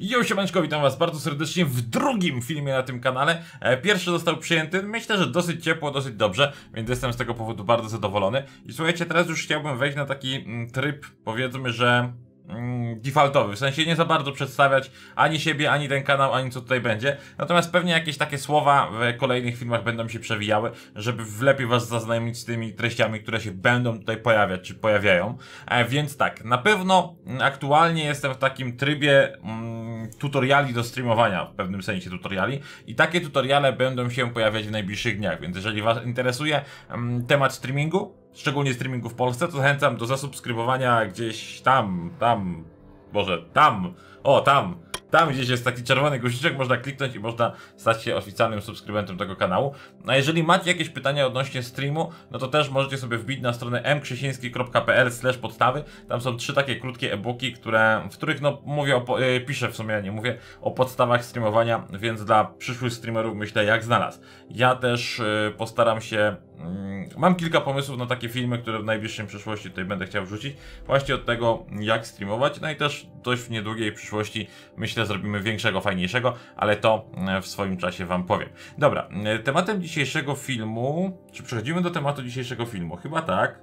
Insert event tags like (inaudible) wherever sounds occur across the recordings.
Jo, siemaneczko, witam was bardzo serdecznie w drugim filmie na tym kanale. E, pierwszy został przyjęty, myślę, że dosyć ciepło, dosyć dobrze, więc jestem z tego powodu bardzo zadowolony. I słuchajcie, teraz już chciałbym wejść na taki mm, tryb, powiedzmy, że mm, defaultowy, w sensie nie za bardzo przedstawiać ani siebie, ani ten kanał, ani co tutaj będzie. Natomiast pewnie jakieś takie słowa w kolejnych filmach będą się przewijały, żeby lepiej was zaznajomić z tymi treściami, które się będą tutaj pojawiać, czy pojawiają. E, więc tak, na pewno aktualnie jestem w takim trybie... Mm, tutoriali do streamowania, w pewnym sensie tutoriali. I takie tutoriale będą się pojawiać w najbliższych dniach, więc jeżeli Was interesuje um, temat streamingu, szczególnie streamingu w Polsce, to zachęcam do zasubskrybowania gdzieś tam, tam, może tam, o tam tam gdzieś jest taki czerwony guziczek, można kliknąć i można stać się oficjalnym subskrybentem tego kanału. No a jeżeli macie jakieś pytania odnośnie streamu, no to też możecie sobie wbić na stronę mkrzysiński.pl podstawy. Tam są trzy takie krótkie e-booki, które, w których no mówię, o, e, piszę w sumie, a nie mówię, o podstawach streamowania, więc dla przyszłych streamerów myślę jak znalazł. Ja też e, postaram się Mm, mam kilka pomysłów na takie filmy, które w najbliższej przyszłości tutaj będę chciał wrzucić, właśnie od tego, jak streamować. No i też dość w niedługiej przyszłości, myślę, zrobimy większego, fajniejszego, ale to mm, w swoim czasie Wam powiem. Dobra, mm, tematem dzisiejszego filmu, czy przechodzimy do tematu dzisiejszego filmu? Chyba tak.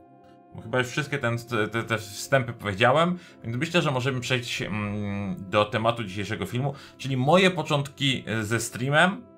Chyba już wszystkie ten, te, te, wstępy powiedziałem, więc myślę, że możemy przejść do tematu dzisiejszego filmu, czyli moje początki e, ze streamem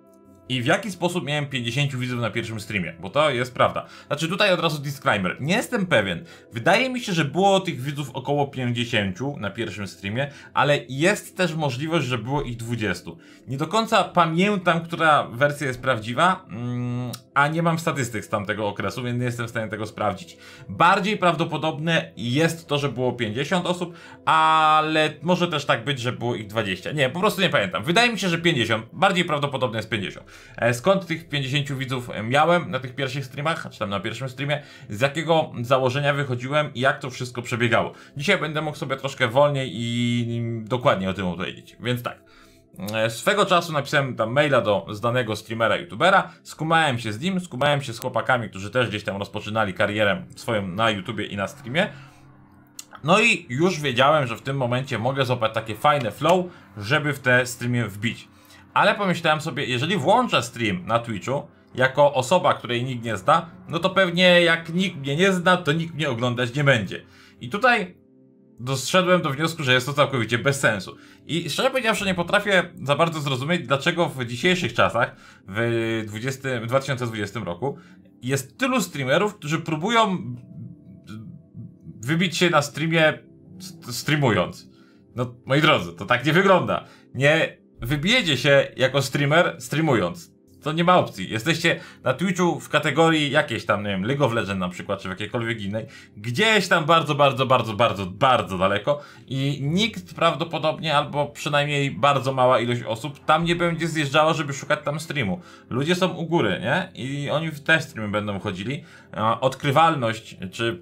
i w jaki sposób miałem 50 widzów na pierwszym streamie, bo to jest prawda. Znaczy tutaj od razu disclaimer, nie jestem pewien. Wydaje mi się, że było tych widzów około 50 na pierwszym streamie, ale jest też możliwość, że było ich 20. Nie do końca pamiętam, która wersja jest prawdziwa, mm, a nie mam statystyk z tamtego okresu, więc nie jestem w stanie tego sprawdzić. Bardziej prawdopodobne jest to, że było 50 osób, ale może też tak być, że było ich 20. Nie, po prostu nie pamiętam. Wydaje mi się, że 50. Bardziej prawdopodobne jest 50. E, skąd tych 50 widzów miałem na tych pierwszych streamach, czy tam na pierwszym streamie, z jakiego założenia wychodziłem i jak to wszystko przebiegało. Dzisiaj będę mógł sobie troszkę wolniej i dokładniej o tym opowiedzieć, więc tak. E, swego czasu napisałem tam maila do znanego streamera, youtubera, skumałem się z nim, skumałem się z chłopakami, którzy też gdzieś tam rozpoczynali karierę swoją na YouTubie i na streamie. No i już wiedziałem, że w tym momencie mogę złapać takie fajne flow, żeby w te streamy wbić ale pomyślałem sobie, jeżeli włączę stream na Twitchu, jako osoba, której nikt nie zna, no to pewnie jak nikt mnie nie zna, to nikt mnie oglądać nie będzie. I tutaj doszedłem do wniosku, że jest to całkowicie bez sensu. I szczerze powiedziawszy, nie potrafię za bardzo zrozumieć, dlaczego w dzisiejszych czasach, w, 20, 2020 roku, jest tylu streamerów, którzy próbują wybić się na streamie streamując. No, moi drodzy, to tak nie wygląda. Nie wybijedzie się jako streamer streamując. To nie ma opcji. Jesteście na Twitchu w kategorii jakiejś tam, nie wiem, League of Legends na przykład, czy w jakiejkolwiek innej. Gdzieś tam bardzo, bardzo, bardzo, bardzo, bardzo daleko i nikt prawdopodobnie, albo przynajmniej bardzo mała ilość osób tam nie będzie zjeżdżała, żeby szukać tam streamu. Ludzie są u góry, nie? I oni w te streamy będą chodzili. Odkrywalność, czy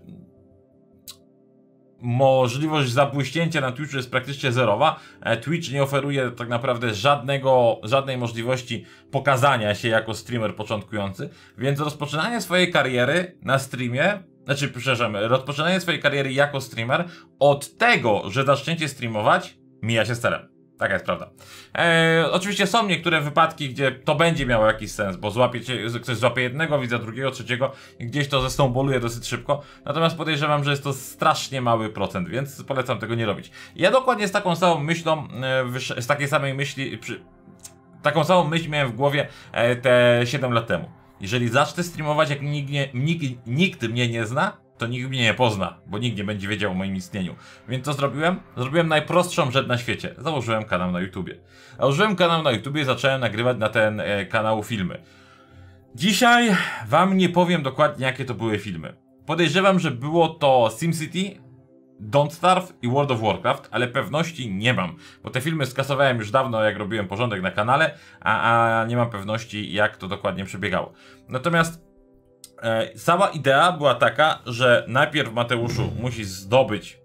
możliwość zapuśnięcia na Twitchu jest praktycznie zerowa. E, Twitch nie oferuje tak naprawdę żadnego, żadnej możliwości pokazania się jako streamer początkujący, więc rozpoczynanie swojej kariery na streamie, znaczy przepraszam, rozpoczynanie swojej kariery jako streamer od tego, że zaczniecie streamować, mija się z celem. Taka jest prawda. E, oczywiście są niektóre wypadki, gdzie to będzie miało jakiś sens, bo złapiecie, ktoś złapie jednego, widza drugiego, trzeciego i gdzieś to ze boluje dosyć szybko. Natomiast podejrzewam, że jest to strasznie mały procent, więc polecam tego nie robić. Ja dokładnie z taką samą myślą, e, z takiej samej myśli, przy, taką samą myśl miałem w głowie e, te 7 lat temu. Jeżeli zacznę streamować, jak nikt, nie, nikt, nikt mnie nie zna, to nikt mnie nie pozna, bo nikt nie będzie wiedział o moim istnieniu. Więc co zrobiłem? Zrobiłem najprostszą rzecz na świecie. Założyłem kanał na YouTubie. Założyłem kanał na YouTubie i zacząłem nagrywać na ten e, kanał filmy. Dzisiaj wam nie powiem dokładnie jakie to były filmy. Podejrzewam, że było to SimCity, Don't Starve i World of Warcraft, ale pewności nie mam, bo te filmy skasowałem już dawno, jak robiłem porządek na kanale, a, a nie mam pewności jak to dokładnie przebiegało. Natomiast E, sama idea była taka, że najpierw Mateuszu musisz zdobyć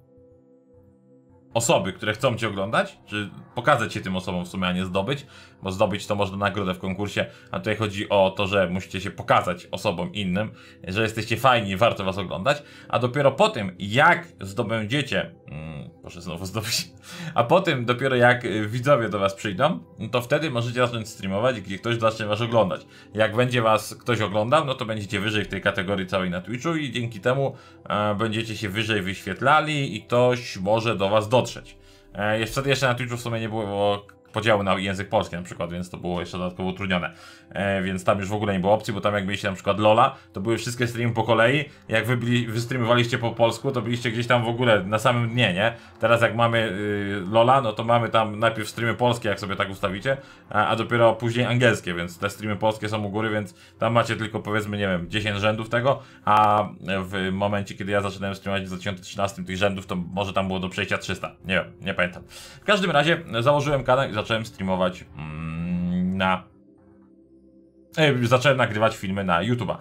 osoby, które chcą cię oglądać, czy pokazać się tym osobom w sumie, a nie zdobyć, bo zdobyć to można nagrodę w konkursie, a tutaj chodzi o to, że musicie się pokazać osobom innym, że jesteście fajni warto was oglądać, a dopiero po tym, jak zdobędziecie, mm, proszę znowu zdobyć, (laughs) a po tym dopiero jak y, widzowie do was przyjdą, no to wtedy możecie zacząć streamować, gdzie ktoś zacznie was oglądać. Jak będzie was ktoś oglądał, no to będziecie wyżej w tej kategorii całej na Twitchu i dzięki temu e, będziecie się wyżej wyświetlali i ktoś może do was dotrzeć. E, jeszcze na Twitchu w sumie nie było podziału na język polski na przykład, więc to było jeszcze dodatkowo utrudnione. E, więc tam już w ogóle nie było opcji, bo tam jak byliście na przykład Lola, to były wszystkie streamy po kolei. Jak wy byli, po polsku, to byliście gdzieś tam w ogóle na samym dnie, nie? Teraz jak mamy y, Lola, no to mamy tam najpierw streamy polskie, jak sobie tak ustawicie, a, a, dopiero później angielskie, więc te streamy polskie są u góry, więc tam macie tylko powiedzmy, nie wiem, 10 rzędów tego, a w momencie, kiedy ja zaczynałem streamować w 2013 tych rzędów, to może tam było do przejścia 300. Nie wiem, nie pamiętam. W każdym razie założyłem kanał zacząłem streamować mm, na Zacząłem nagrywać filmy na YouTube'a.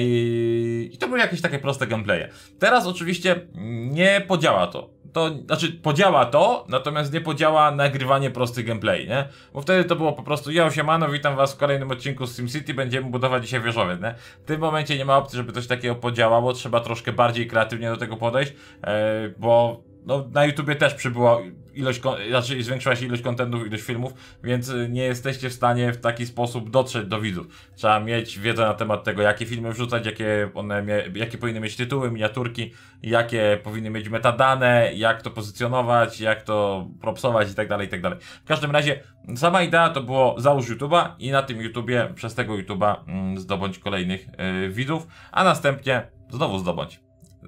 I to były jakieś takie proste gameplaye. Teraz oczywiście nie podziała to. To znaczy podziała to, natomiast nie podziała nagrywanie prostych gameplay, nie? Bo wtedy to było po prostu ja siemano, witam was w kolejnym odcinku z SimCity, będziemy budować dzisiaj wieżowiec, nie? W tym momencie nie ma opcji, żeby coś takiego podziałało, trzeba troszkę bardziej kreatywnie do tego podejść, e, bo no, na YouTubie też przybyło, ilość, znaczy zwiększyła się ilość kontentów, ilość filmów, więc y, nie jesteście w stanie w taki sposób dotrzeć do widzów. Trzeba mieć wiedzę na temat tego, jakie filmy wrzucać, jakie, one, jakie powinny mieć tytuły, miniaturki, jakie powinny mieć metadane, jak to pozycjonować, jak to propsować itd., tak itd. Tak w każdym razie sama idea to było załóż YouTube'a i na tym YouTubie, przez tego YouTube'a mm, zdobądź kolejnych yy, widzów, a następnie znowu zdobądź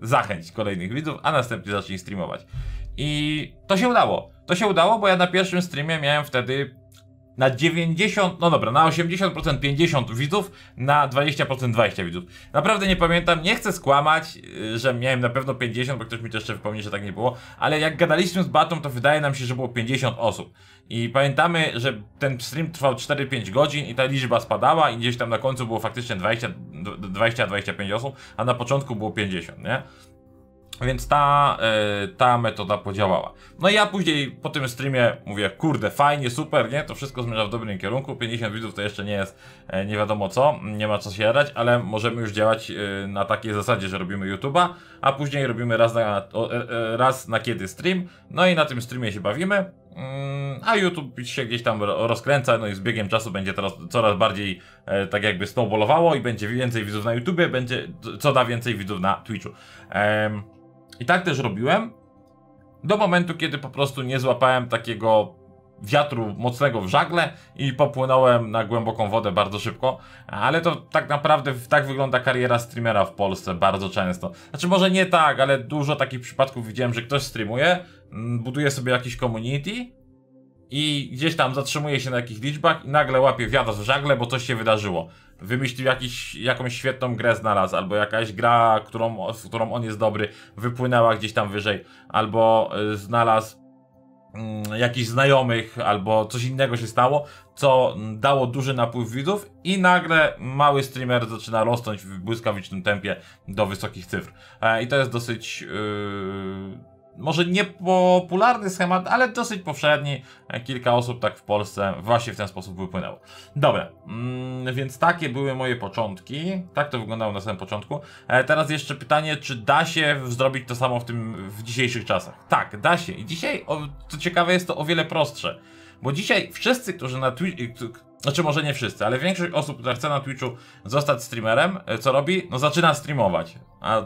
zachęć kolejnych widzów, a następnie zacznij streamować. I to się udało. To się udało, bo ja na pierwszym streamie miałem wtedy na 90, no dobra, na 80% 50 widzów, na 20% 20 widzów. Naprawdę nie pamiętam, nie chcę skłamać, y, że miałem na pewno 50, bo ktoś mi to jeszcze wypomni, że tak nie było, ale jak gadaliśmy z Batą, to wydaje nam się, że było 50 osób. I pamiętamy, że ten stream trwał 4-5 godzin i ta liczba spadała i gdzieś tam na końcu było faktycznie 20-25 osób, a na początku było 50, nie? Więc ta, yy, ta metoda podziałała. No i ja później po tym streamie mówię, kurde, fajnie, super, nie? To wszystko zmierza w dobrym kierunku. 50 widzów to jeszcze nie jest yy, nie wiadomo co, nie ma co się jadać, ale możemy już działać yy, na takiej zasadzie, że robimy YouTube'a, a później robimy raz na, o, raz na kiedy stream. No i na tym streamie się bawimy. Mm, a YouTube się gdzieś tam rozkręca, no i z biegiem czasu będzie teraz coraz bardziej tak jakby snowballowało i będzie więcej widzów na YouTubie, będzie co da więcej widzów na Twitchu. Ehm, i tak też robiłem do momentu, kiedy po prostu nie złapałem takiego wiatru mocnego w żagle i popłynąłem na głęboką wodę bardzo szybko, ale to tak naprawdę tak wygląda kariera streamera w Polsce bardzo często. Znaczy może nie tak, ale dużo takich przypadków widziałem, że ktoś streamuje, buduje sobie jakiś community, i gdzieś tam zatrzymuje się na jakichś liczbach i nagle łapie wiatr w żagle, bo coś się wydarzyło. Wymyślił jakiś, jakąś świetną grę znalazł, albo jakaś gra, którą, z którą on jest dobry, wypłynęła gdzieś tam wyżej, albo e, znalazł mm, jakiś jakichś znajomych, albo coś innego się stało, co dało duży napływ widzów i nagle mały streamer zaczyna rosnąć w błyskawicznym tempie do wysokich cyfr. E, I to jest dosyć yy, może niepopularny schemat, ale dosyć powszedni. Kilka osób tak w Polsce właśnie w ten sposób wypłynęło. Dobra, mm, więc takie były moje początki. Tak to wyglądało na samym początku. E, teraz jeszcze pytanie, czy da się zrobić to samo w tym w dzisiejszych czasach? Tak, da się. I dzisiaj, o, co ciekawe, jest to o wiele prostsze. Bo dzisiaj wszyscy, którzy na Twitch, znaczy może nie wszyscy, ale większość osób, która chce na Twitchu zostać streamerem, e, co robi? No zaczyna streamować. A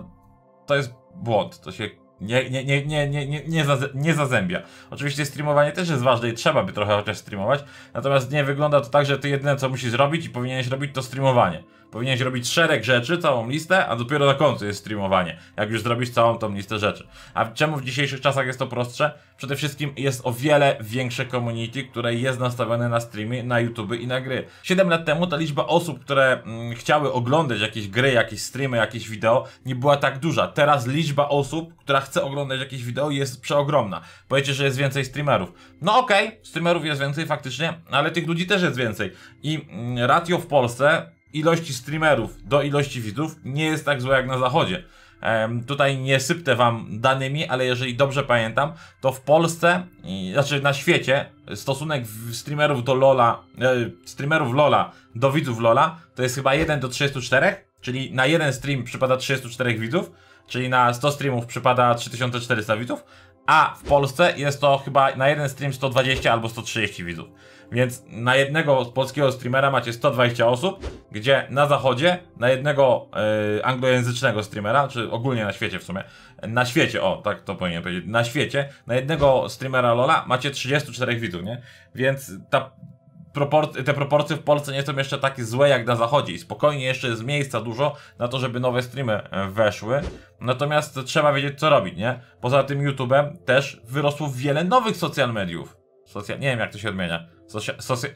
to jest błąd. To się nie, nie, nie, nie, nie, nie, nie, za, zazębia. Oczywiście streamowanie też jest ważne i trzeba by trochę chociaż streamować, natomiast nie wygląda to tak, że ty jedyne co musisz zrobić i powinieneś robić to streamowanie. Powinieneś robić szereg rzeczy, całą listę, a dopiero na końcu jest streamowanie, jak już zrobisz całą tą listę rzeczy. A czemu w dzisiejszych czasach jest to prostsze? Przede wszystkim jest o wiele większe community, które jest nastawione na streamy, na YouTube i na gry. 7 lat temu ta liczba osób, które mm, chciały oglądać jakieś gry, jakieś streamy, jakieś wideo, nie była tak duża. Teraz liczba osób, która chce oglądać jakieś wideo jest przeogromna. Powiecie, że jest więcej streamerów. No okej, okay, streamerów jest więcej faktycznie, ale tych ludzi też jest więcej. I mm, ratio w Polsce ilości streamerów do ilości widzów nie jest tak złe jak na zachodzie. Tutaj nie syptę wam danymi, ale jeżeli dobrze pamiętam, to w Polsce, znaczy na świecie, stosunek streamerów do Lola, e, streamerów Lola do widzów Lola to jest chyba 1 do 34, czyli na jeden stream przypada 34 widzów, czyli na 100 streamów przypada 3400 widzów, a w Polsce jest to chyba na jeden stream 120 albo 130 widzów. Więc na jednego polskiego streamera macie 120 osób, gdzie na zachodzie, na jednego yy, anglojęzycznego streamera, czy ogólnie na świecie w sumie, na świecie, o, tak to powinienem powiedzieć, na świecie, na jednego streamera LoLa macie 34 widzów, nie? Więc ta Propor te proporcje w Polsce nie są jeszcze takie złe jak na zachodzie i spokojnie jeszcze jest miejsca dużo na to, żeby nowe streamy e, weszły. Natomiast trzeba wiedzieć co robić, nie? Poza tym YouTube'em też wyrosło wiele nowych social mediów. Socjal nie wiem jak to się odmienia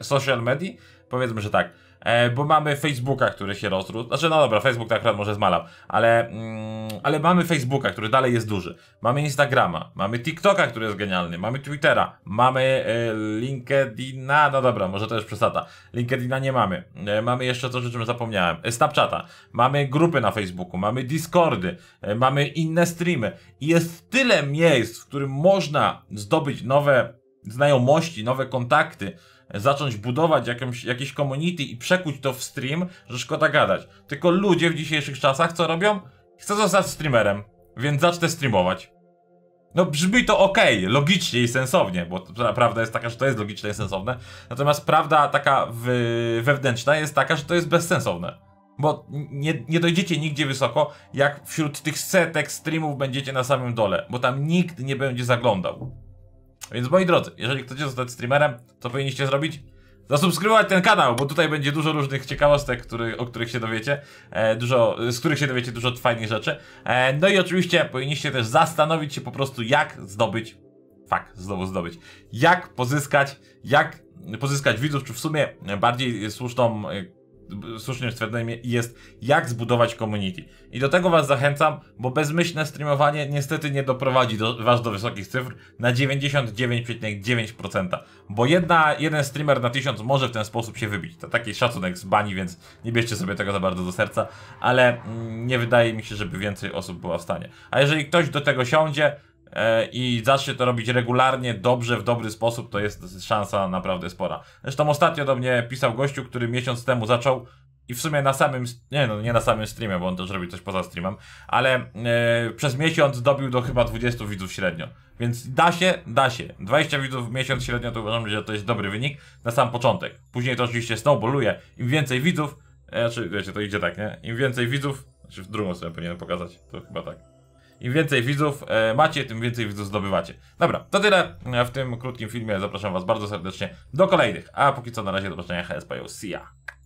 social media? Powiedzmy, że tak. E, bo mamy Facebooka, który się rozrósł. Znaczy, no dobra, Facebook tak akurat może zmalał, ale, mm, ale mamy Facebooka, który dalej jest duży. Mamy Instagrama, mamy TikToka, który jest genialny, mamy Twittera, mamy e, LinkedIna, no dobra, może to już przesada. LinkedIna nie mamy. E, mamy jeszcze coś, o czym zapomniałem. E, Snapchata, mamy grupy na Facebooku, mamy Discordy, e, mamy inne streamy. I jest tyle miejsc, w którym można zdobyć nowe znajomości, nowe kontakty, e, zacząć budować jakąś, jakieś community i przekuć to w stream, że szkoda gadać. Tylko ludzie w dzisiejszych czasach co robią? Chcą zostać streamerem, więc zacznę streamować. No brzmi to ok, logicznie i sensownie, bo prawda jest taka, że to jest logiczne i sensowne. Natomiast prawda taka w, wewnętrzna jest taka, że to jest bezsensowne. Bo nie, nie dojdziecie nigdzie wysoko, jak wśród tych setek streamów będziecie na samym dole, bo tam nikt nie będzie zaglądał. Więc moi drodzy, jeżeli chcecie zostać streamerem, co powinniście zrobić? Zasubskrybować ten kanał, bo tutaj będzie dużo różnych ciekawostek, który, o których się dowiecie, e, dużo, z których się dowiecie dużo fajnych rzeczy. E, no i oczywiście powinniście też zastanowić się po prostu, jak zdobyć, fak, znowu zdobyć, jak pozyskać, jak pozyskać widzów, czy w sumie bardziej słuszną e, słusznym stwierdzeniem jest, jak zbudować community. I do tego Was zachęcam, bo bezmyślne streamowanie niestety nie doprowadzi do, Was do wysokich cyfr na 99,9%. Bo jedna, jeden streamer na 1000 może w ten sposób się wybić. To taki szacunek z bani, więc nie bierzcie sobie tego za bardzo do serca, ale mm, nie wydaje mi się, żeby więcej osób była w stanie. A jeżeli ktoś do tego siądzie, E, i zacznie to robić regularnie, dobrze, w dobry sposób, to jest szansa naprawdę spora. Zresztą ostatnio do mnie pisał gościu, który miesiąc temu zaczął i w sumie na samym, nie no, nie na samym streamie, bo on też robi coś poza streamem, ale e, przez miesiąc dobił do chyba 20 widzów średnio. Więc da się, da się. 20 widzów w miesiąc średnio to uważam, że to jest dobry wynik na sam początek. Później to oczywiście snowballuje. Im więcej widzów, e, znaczy wiecie, to idzie tak, nie? Im więcej widzów, znaczy w drugą stronę powinienem pokazać, to chyba tak. Im więcej widzów e, macie, tym więcej widzów zdobywacie. Dobra, to tyle w tym krótkim filmie. Zapraszam Was bardzo serdecznie do kolejnych. A póki co na razie do zobaczenia HSPO. See ya!